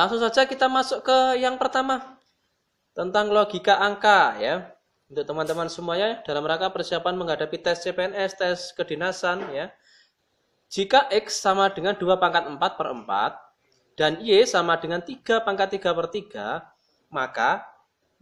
Langsung saja kita masuk ke yang pertama tentang logika angka ya. Untuk teman-teman semuanya dalam rangka persiapan menghadapi tes CPNS, tes kedinasan ya. Jika X sama dengan 2 pangkat 4 per 4 dan Y sama dengan 3 pangkat 3 per 3, maka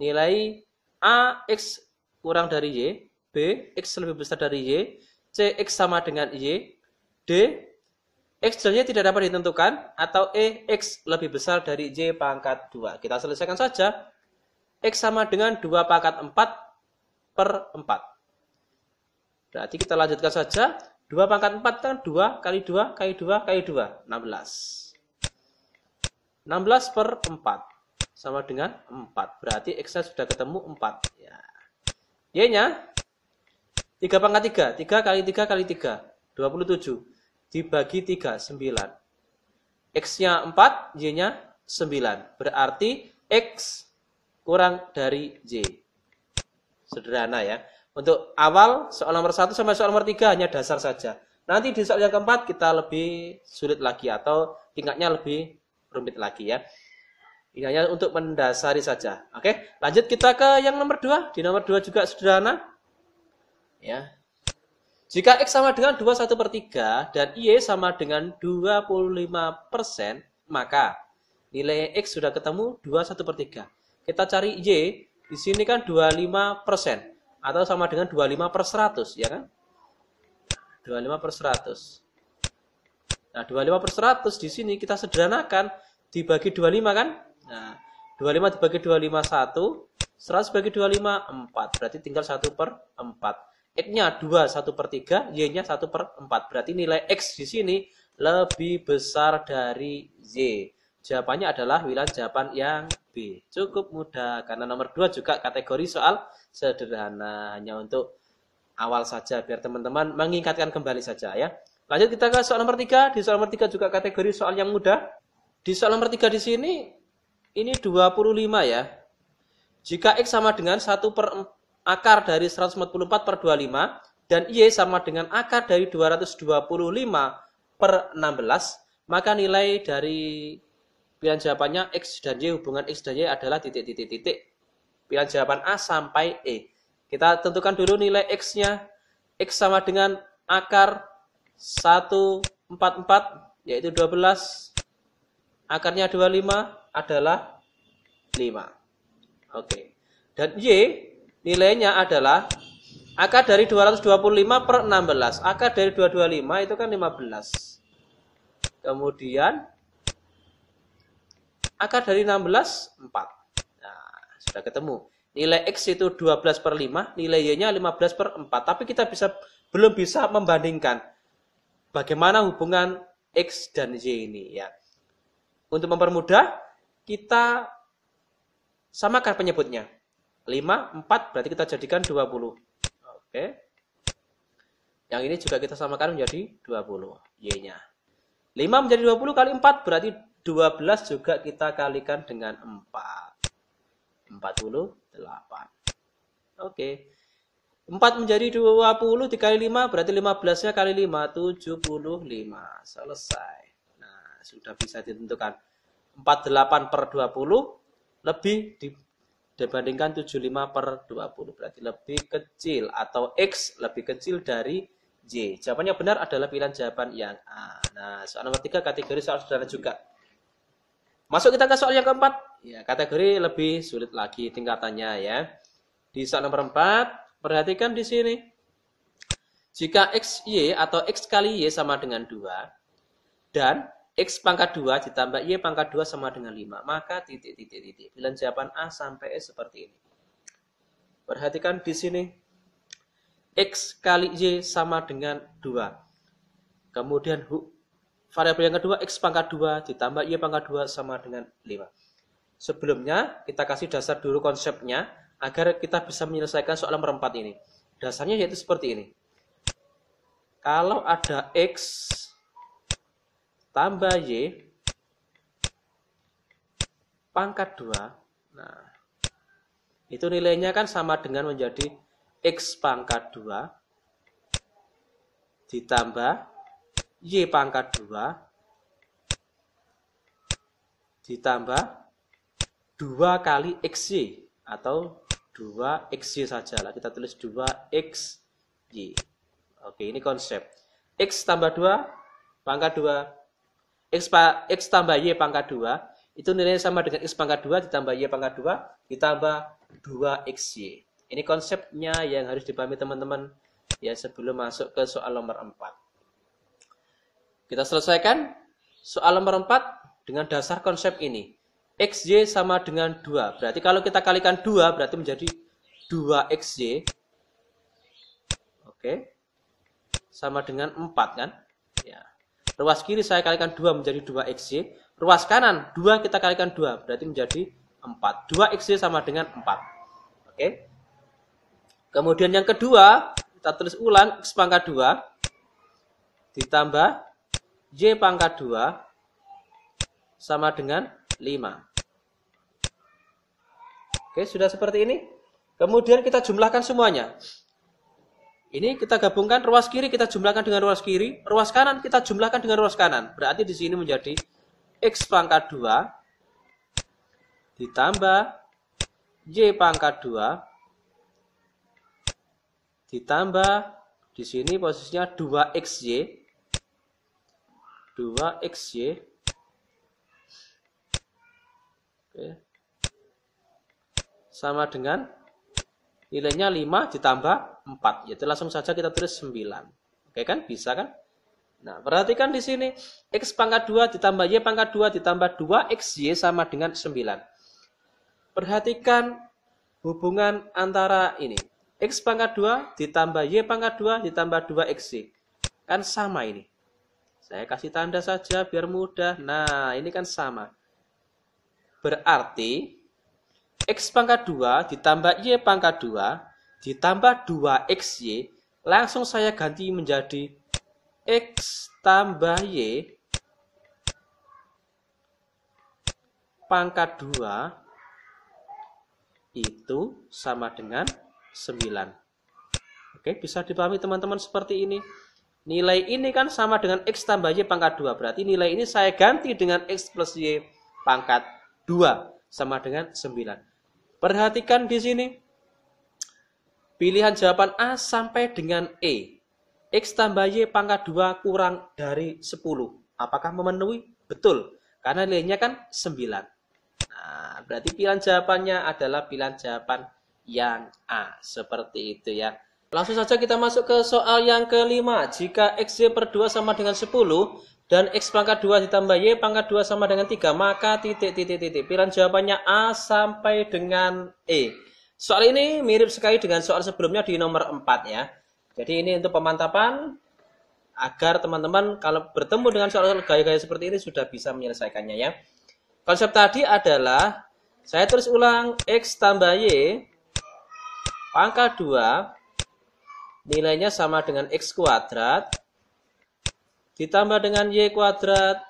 nilai A X kurang dari Y, B X lebih besar dari Y, C X sama dengan Y, D X jauhnya tidak dapat ditentukan atau E X lebih besar dari Y pangkat 2. Kita selesaikan saja. X sama dengan 2 pangkat 4 per 4. Berarti kita lanjutkan saja. 2 pangkat 4 kan 2 kali 2 kali 2 kali 2. 16. 16 per 4. Sama dengan 4. Berarti X-nya sudah ketemu 4. Ya. Y-nya 3 pangkat 3. 3 kali 3 kali 3. 27 dibagi 3, 9. X-nya 4, Y-nya 9. Berarti X kurang dari Y. Sederhana ya. Untuk awal, soal nomor 1 sampai soal nomor 3 hanya dasar saja. Nanti di soal yang keempat kita lebih sulit lagi atau tingkatnya lebih rumit lagi ya. Ini hanya untuk mendasari saja. Oke, lanjut kita ke yang nomor dua. Di nomor dua juga sederhana. Ya, jika X sama dengan 21 per 3 dan Y sama dengan 25 persen, maka nilai X sudah ketemu 21 per 3. Kita cari Y, di sini kan 25 persen, atau sama dengan 25 per 100, ya kan? 25 per 100. Nah, 25 per 100 di sini kita sederhanakan dibagi 25 kan? Nah, 25 dibagi 25 1, 100 bagi 25 4, berarti tinggal 1 per 4. X-nya 2, 1 per 3, Y-nya 1 per 4. Berarti nilai X di sini lebih besar dari Y. Jawabannya adalah wilayah jawaban yang B. Cukup mudah, karena nomor 2 juga kategori soal sederhana. Hanya untuk awal saja, biar teman-teman mengingatkan kembali saja ya. Lanjut kita ke soal nomor 3. Di soal nomor 3 juga kategori soal yang mudah. Di soal nomor 3 di sini, ini 25 ya. Jika X sama dengan 1 per akar dari 144 per 25 dan Y sama dengan akar dari 225 per 16, maka nilai dari pilihan jawabannya X dan Y hubungan X dan Y adalah titik-titik-titik. Pilihan jawaban A sampai E. Kita tentukan dulu nilai X-nya. X sama dengan akar 144 yaitu 12 akarnya 25 adalah 5. Oke. Dan Y nilainya adalah akar dari 225 per 16. Akar dari 225 itu kan 15. Kemudian akar dari 16 4. Nah, sudah ketemu. Nilai X itu 12 per 5, nilai Y-nya 15 per 4. Tapi kita bisa belum bisa membandingkan bagaimana hubungan X dan Y ini ya. Untuk mempermudah, kita samakan penyebutnya. 5, 4 berarti kita jadikan 20. Oke. Yang ini juga kita samakan menjadi 20 Y-nya. 5 menjadi 20 kali 4 berarti 12 juga kita kalikan dengan 4. 48. Oke. 4 menjadi 20 dikali 5 berarti 15-nya kali 5 75. Selesai. Nah, sudah bisa ditentukan. 48 per 20 lebih di dibandingkan 75 per 20. Berarti lebih kecil atau X lebih kecil dari j. Jawabannya benar adalah pilihan jawaban yang A. Nah, soal nomor 3 kategori soal saudara juga. Masuk kita ke soal yang keempat. Ya, kategori lebih sulit lagi tingkatannya ya. Di soal nomor 4, perhatikan di sini. Jika x y atau X kali Y sama dengan 2, dan X pangkat 2 ditambah Y pangkat 2 sama dengan 5. Maka titik, titik, titik. Pilihan jawaban A sampai E seperti ini. Perhatikan di sini. X kali Y sama dengan 2. Kemudian variabel yang kedua X pangkat 2 ditambah Y pangkat 2 sama dengan 5. Sebelumnya kita kasih dasar dulu konsepnya agar kita bisa menyelesaikan soal nomor 4 ini. Dasarnya yaitu seperti ini. Kalau ada X tambah Y pangkat 2. Nah, itu nilainya kan sama dengan menjadi X pangkat 2 ditambah Y pangkat 2 ditambah 2 kali XY atau 2 XY saja lah. Kita tulis 2 XY. Oke, ini konsep. X tambah 2 pangkat 2 X, X tambah Y pangkat 2, itu nilainya sama dengan X pangkat 2 ditambah Y pangkat 2 ditambah 2XY. Ini konsepnya yang harus dipahami teman-teman ya sebelum masuk ke soal nomor 4. Kita selesaikan soal nomor 4 dengan dasar konsep ini. XY sama dengan 2. Berarti kalau kita kalikan 2 berarti menjadi 2XY. Oke. Sama dengan 4 kan? Ruas kiri saya kalikan 2 menjadi 2xy. Ruas kanan 2 kita kalikan 2, berarti menjadi 4. 2xy sama dengan 4. Oke. Kemudian yang kedua, kita tulis ulang x pangkat 2 ditambah y pangkat 2 sama dengan 5. Oke, sudah seperti ini. Kemudian kita jumlahkan semuanya. Ini kita gabungkan ruas kiri kita jumlahkan dengan ruas kiri, ruas kanan kita jumlahkan dengan ruas kanan. Berarti di sini menjadi x pangkat 2 ditambah y pangkat 2 ditambah di sini posisinya 2xy 2xy sama dengan nilainya 5 ditambah 4. Yaitu langsung saja kita tulis 9. Oke kan? Bisa kan? Nah, perhatikan di sini. X pangkat 2 ditambah Y pangkat 2 ditambah 2 XY sama dengan 9. Perhatikan hubungan antara ini. X pangkat 2 ditambah Y pangkat 2 ditambah 2 XY. Kan sama ini. Saya kasih tanda saja biar mudah. Nah, ini kan sama. Berarti X pangkat 2 ditambah Y pangkat 2 ditambah 2XY langsung saya ganti menjadi X tambah Y pangkat 2 itu sama dengan 9. Oke, bisa dipahami teman-teman seperti ini. Nilai ini kan sama dengan X tambah Y pangkat 2. Berarti nilai ini saya ganti dengan X plus Y pangkat 2. Sama dengan 9. Perhatikan di sini. Pilihan jawaban A sampai dengan E. X tambah Y pangkat 2 kurang dari 10. Apakah memenuhi? Betul. Karena nilainya kan 9. Nah, berarti pilihan jawabannya adalah pilihan jawaban yang A. Seperti itu ya. Langsung saja kita masuk ke soal yang kelima. Jika x per 2 sama dengan 10, dan X pangkat 2 ditambah Y pangkat 2 sama dengan 3, maka titik, titik, titik. Pilihan jawabannya A sampai dengan E. Soal ini mirip sekali dengan soal sebelumnya di nomor 4 ya. Jadi ini untuk pemantapan agar teman-teman kalau bertemu dengan soal-soal gaya-gaya seperti ini sudah bisa menyelesaikannya ya. Konsep tadi adalah saya terus ulang X tambah Y pangkat 2 nilainya sama dengan X kuadrat ditambah dengan y kuadrat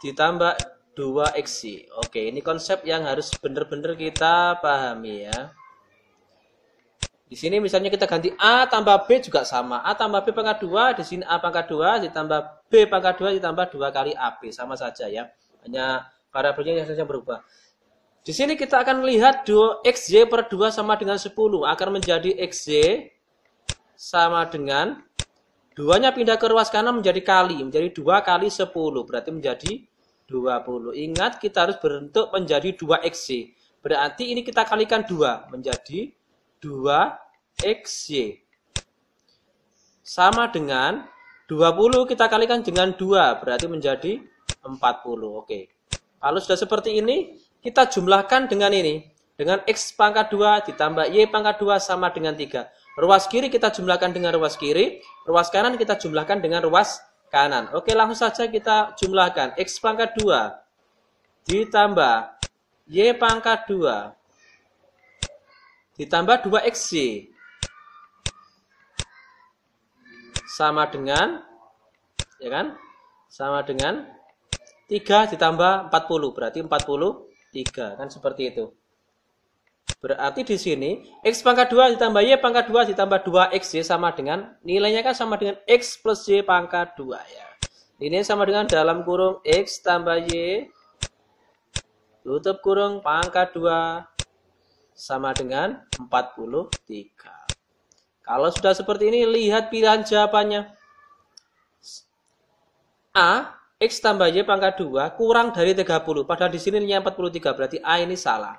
ditambah 2xy. Oke, ini konsep yang harus benar-benar kita pahami ya. Di sini misalnya kita ganti A tambah B juga sama. A tambah B pangkat 2, di sini A pangkat 2 ditambah B pangkat 2 ditambah 2 kali AB. Sama saja ya. Hanya variabelnya yang saja berubah. Di sini kita akan melihat 2xy per 2 sama dengan 10. Akan menjadi xy sama dengan Duanya pindah ke ruas kanan menjadi kali, menjadi dua kali sepuluh, berarti menjadi dua puluh. Ingat kita harus berbentuk menjadi dua xy. Berarti ini kita kalikan dua menjadi dua xy. Sama dengan 20 kita kalikan dengan dua berarti menjadi 40. Oke. Kalau sudah seperti ini, kita jumlahkan dengan ini. Dengan X pangkat 2 ditambah Y pangkat 2 sama dengan 3. Ruas kiri kita jumlahkan dengan ruas kiri, ruas kanan kita jumlahkan dengan ruas kanan. Oke, langsung saja kita jumlahkan. X pangkat 2 ditambah Y pangkat 2 ditambah 2XY sama dengan ya kan? Sama dengan 3 ditambah 40 berarti 43 kan seperti itu. Berarti di sini X pangkat 2 ditambah Y pangkat 2 ditambah 2XY sama dengan nilainya kan sama dengan X plus Y pangkat 2 ya. Ini sama dengan dalam kurung X tambah Y tutup kurung pangkat 2 sama dengan 43. Kalau sudah seperti ini lihat pilihan jawabannya. A X tambah Y pangkat 2 kurang dari 30. Padahal di sini nilainya 43. Berarti A ini salah.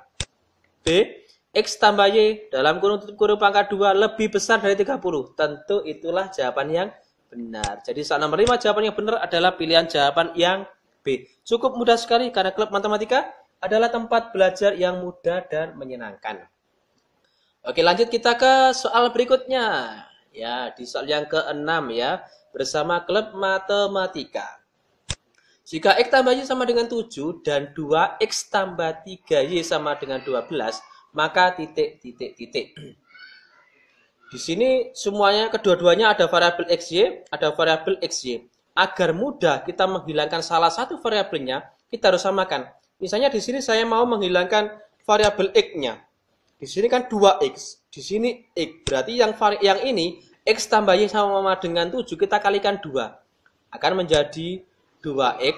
B X tambah Y dalam kurung tutup kurung pangkat 2 lebih besar dari 30. Tentu itulah jawaban yang benar. Jadi saat nomor 5 jawaban yang benar adalah pilihan jawaban yang B. Cukup mudah sekali karena klub matematika adalah tempat belajar yang mudah dan menyenangkan. Oke lanjut kita ke soal berikutnya. Ya, di soal yang ke-6 ya, bersama klub matematika. Jika X tambah Y sama dengan 7 dan 2X tambah 3Y sama dengan 12, maka titik titik titik. Di sini semuanya kedua-duanya ada variabel xy, ada variabel xy. Agar mudah kita menghilangkan salah satu variabelnya, kita harus samakan. Misalnya di sini saya mau menghilangkan variabel x-nya. Di sini kan 2x, di sini x. Berarti yang vari yang ini x tambah y sama dengan 7 kita kalikan 2. Akan menjadi 2x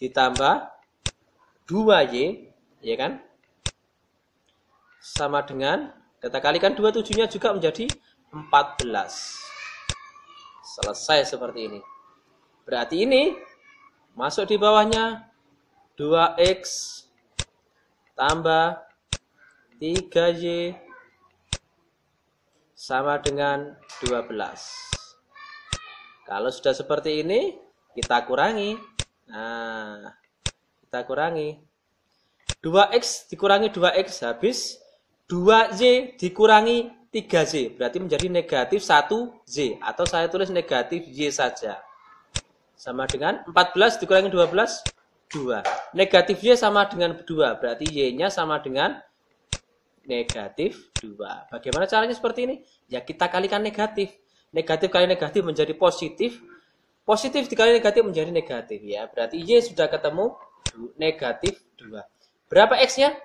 ditambah 2y, ya kan? sama dengan kita kalikan 27-nya juga menjadi 14. Selesai seperti ini. Berarti ini masuk di bawahnya 2x tambah 3y sama dengan 12. Kalau sudah seperti ini, kita kurangi. Nah, kita kurangi. 2x dikurangi 2x habis 2Z dikurangi 3Z. Berarti menjadi negatif 1Z. Atau saya tulis negatif Y saja. Sama dengan 14 dikurangi 12, 2. Negatif Y sama dengan 2. Berarti Y-nya sama dengan negatif 2. Bagaimana caranya seperti ini? Ya kita kalikan negatif. Negatif kali negatif menjadi positif. Positif dikali negatif menjadi negatif. ya Berarti Y sudah ketemu negatif 2. Berapa X-nya?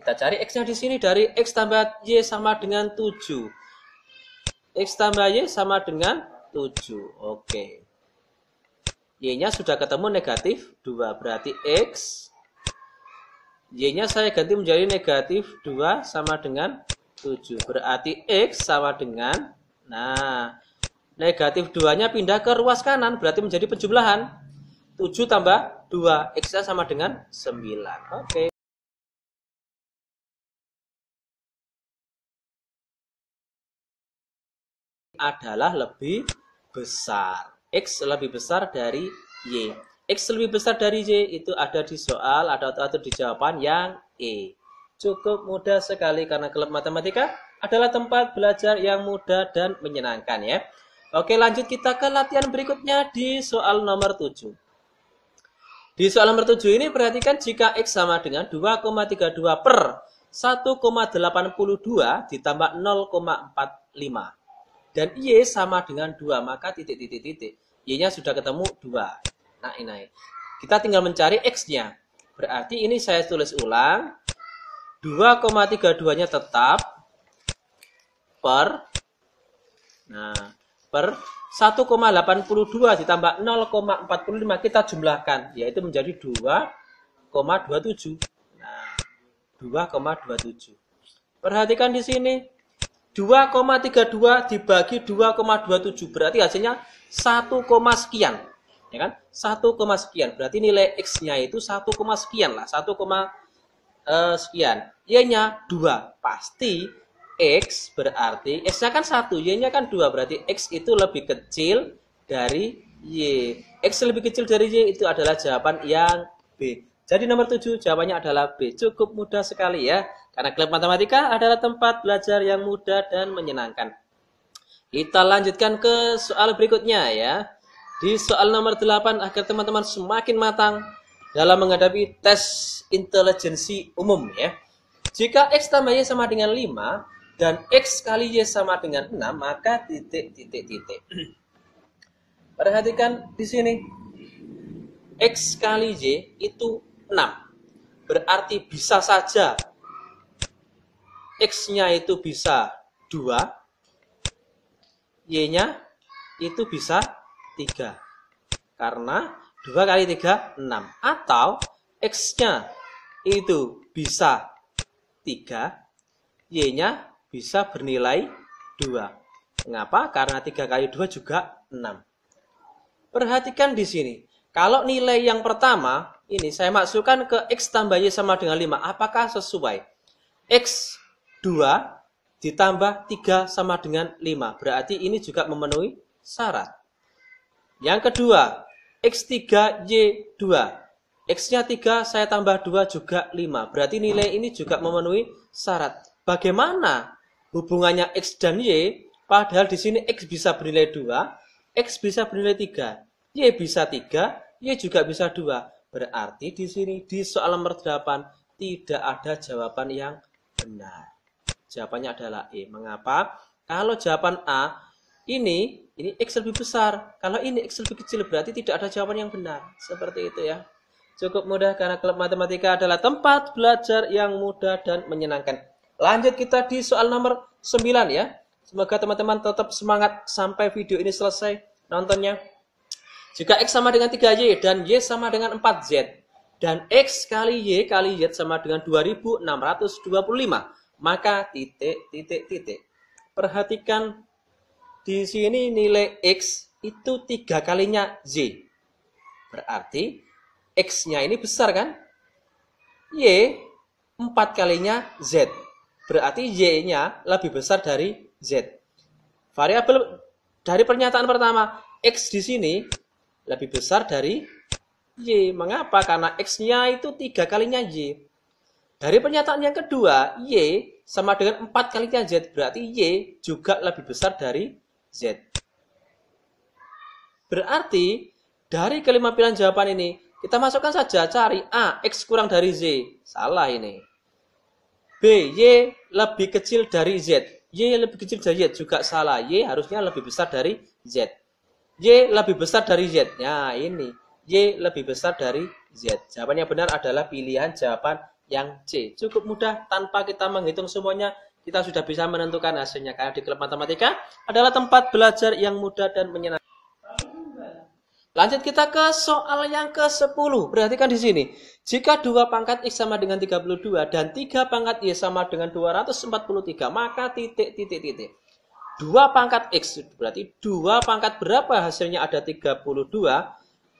Kita cari X-nya di sini dari X tambah Y sama dengan 7. X tambah Y sama dengan 7. Oke. Y-nya sudah ketemu negatif 2. Berarti X. Y-nya saya ganti menjadi negatif 2 sama dengan 7. Berarti X sama dengan. Nah, negatif 2-nya pindah ke ruas kanan. Berarti menjadi penjumlahan. 7 tambah 2. X-nya sama dengan 9. Oke. adalah lebih besar. X lebih besar dari Y. X lebih besar dari Y itu ada di soal, ada atau di jawaban yang E. Cukup mudah sekali karena klub matematika adalah tempat belajar yang mudah dan menyenangkan ya. Oke lanjut kita ke latihan berikutnya di soal nomor 7. Di soal nomor 7 ini perhatikan jika X sama dengan 2,32 per 1,82 ditambah 0,45 dan Y sama dengan 2, maka titik-titik-titik. Y-nya sudah ketemu 2. Nah, ini. Kita tinggal mencari X-nya. Berarti ini saya tulis ulang. 2,32-nya tetap per nah per 1,82 ditambah 0,45 kita jumlahkan yaitu menjadi 2,27. Nah, 2,27. Perhatikan di sini 2,32 dibagi 2,27 berarti hasilnya 1, sekian. Ya kan? 1, sekian. Berarti nilai x-nya itu 1, sekian lah, 1, eh, sekian. Y-nya 2. Pasti x berarti x-nya kan 1, y-nya kan 2, berarti x itu lebih kecil dari y. X lebih kecil dari y itu adalah jawaban yang B. Jadi nomor 7 jawabannya adalah B. Cukup mudah sekali ya. Karena klub matematika adalah tempat belajar yang mudah dan menyenangkan. Kita lanjutkan ke soal berikutnya ya. Di soal nomor 8 agar teman-teman semakin matang dalam menghadapi tes intelijensi umum ya. Jika X tambah Y sama dengan 5 dan X kali Y sama dengan 6 maka titik titik titik. Perhatikan di sini. X kali Y itu 6. Berarti bisa saja X-nya itu bisa 2, Y-nya itu bisa 3. Karena 2 kali 3, 6. Atau X-nya itu bisa 3, Y-nya bisa bernilai 2. Mengapa? Karena 3 kali 2 juga 6. Perhatikan di sini. Kalau nilai yang pertama, ini saya masukkan ke X tambah Y sama dengan 5. Apakah sesuai? X 2 ditambah 3 sama dengan 5. Berarti ini juga memenuhi syarat. Yang kedua, X3, Y2. X-nya 3, saya tambah 2 juga 5. Berarti nilai ini juga memenuhi syarat. Bagaimana hubungannya X dan Y? Padahal di sini X bisa bernilai 2, X bisa bernilai 3, Y bisa 3, Y juga bisa 2. Berarti di sini di soal nomor 8 tidak ada jawaban yang benar. Jawabannya adalah E. Mengapa? Kalau jawaban A ini ini X lebih besar. Kalau ini X lebih kecil berarti tidak ada jawaban yang benar. Seperti itu ya. Cukup mudah karena klub matematika adalah tempat belajar yang mudah dan menyenangkan. Lanjut kita di soal nomor 9 ya. Semoga teman-teman tetap semangat sampai video ini selesai nontonnya. Jika X sama dengan 3Y dan Y sama dengan 4Z. Dan X kali Y kali Z sama dengan 2625 maka titik, titik, titik. Perhatikan di sini nilai X itu tiga kalinya Z. Berarti X-nya ini besar kan? Y empat kalinya Z. Berarti Y-nya lebih besar dari Z. Variabel dari pernyataan pertama, X di sini lebih besar dari Y. Mengapa? Karena X-nya itu tiga kalinya Y. Dari pernyataan yang kedua, Y sama dengan 4 kalinya Z. Berarti Y juga lebih besar dari Z. Berarti dari kelima pilihan jawaban ini, kita masukkan saja cari A, X kurang dari Z. Salah ini. B, Y lebih kecil dari Z. Y lebih kecil dari Z juga salah. Y harusnya lebih besar dari Z. Y lebih besar dari Z. Nah ini. Y lebih besar dari Z. Jawabannya benar adalah pilihan jawaban yang C. Cukup mudah tanpa kita menghitung semuanya, kita sudah bisa menentukan hasilnya. Karena di klub matematika adalah tempat belajar yang mudah dan menyenangkan. Lanjut kita ke soal yang ke-10. Perhatikan di sini. Jika 2 pangkat X sama dengan 32 dan 3 pangkat Y sama dengan 243, maka titik, titik, titik. 2 pangkat X berarti 2 pangkat berapa hasilnya ada 32.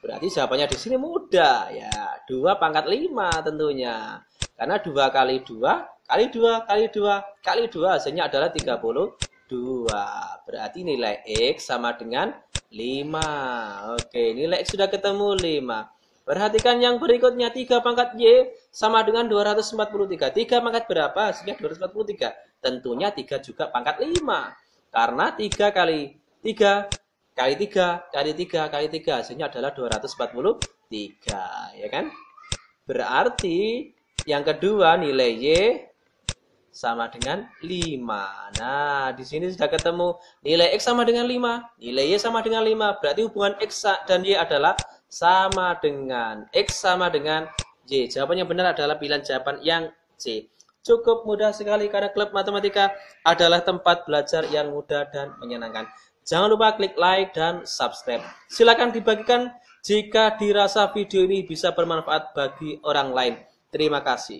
Berarti jawabannya di sini mudah ya. 2 pangkat 5 tentunya. Karena 2 kali 2, kali 2, kali 2, kali 2 hasilnya adalah 32. Berarti nilai X sama dengan 5. Oke, nilai X sudah ketemu 5. Perhatikan yang berikutnya, 3 pangkat Y sama dengan 243. 3 pangkat berapa? Hasilnya 243. Tentunya 3 juga pangkat 5. Karena 3 kali 3 kali 3 kali 3 kali 3 hasilnya adalah 243 ya kan berarti yang kedua nilai Y sama dengan 5. Nah, di sini sudah ketemu nilai X sama dengan 5, nilai Y sama dengan 5. Berarti hubungan X dan Y adalah sama dengan X sama dengan Y. Jawabannya benar adalah pilihan jawaban yang C. Cukup mudah sekali karena klub matematika adalah tempat belajar yang mudah dan menyenangkan. Jangan lupa klik like dan subscribe. Silakan dibagikan jika dirasa video ini bisa bermanfaat bagi orang lain. Terima kasih.